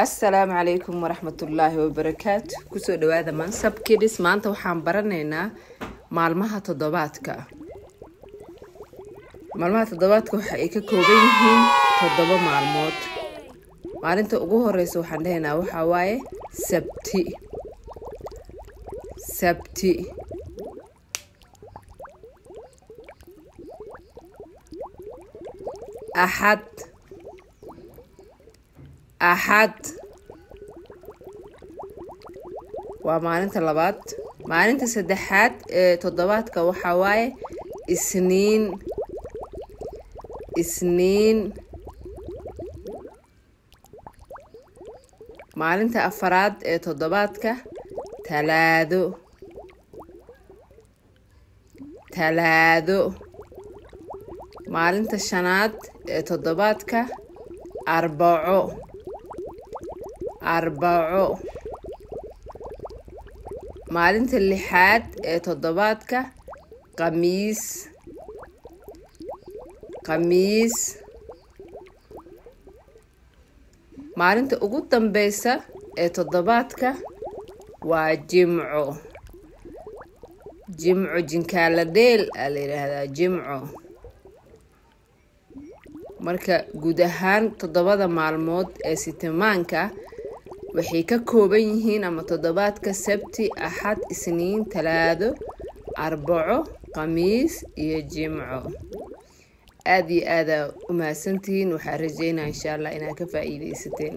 assalaamu calaykum waraxmatullaahi wabarakaatu kusoo dhawaada mansab kidis maanta waxaan baranaynaa maalmaha toddobaadka maalmaha toddobaadka waxa ay ka kooban yihiin toddoba maalmood maalinta ugu horeysa waxaan dhahaynaa waxaa waaye sabti sabti axad axad waa maalinta labaad maalinta saddexaad ee toddobaadka waxaa waaye isniin isniin maalinta afaraad ee toddobaadka talaado talaado maalinta shanaad ee toddobaadka arbaco arbaco maalinta lixaad ee toddobaadka khamiis khamiis maalinta ugu dambeysa ee toddobaadka waa jimco jimco jinkaaladheel aa la yidhaahdaa jimco marka guud ahaan toddobada maalmood ee sitimaanka waxay ka kooban yihiin ama toddobaadka sabti axad isniin talaado arbaco khamiis iyo jimco aada iyo aadaa u mahadsantihiin waxaa rajeynaa inshaa allah inaad ka faa-iideysateen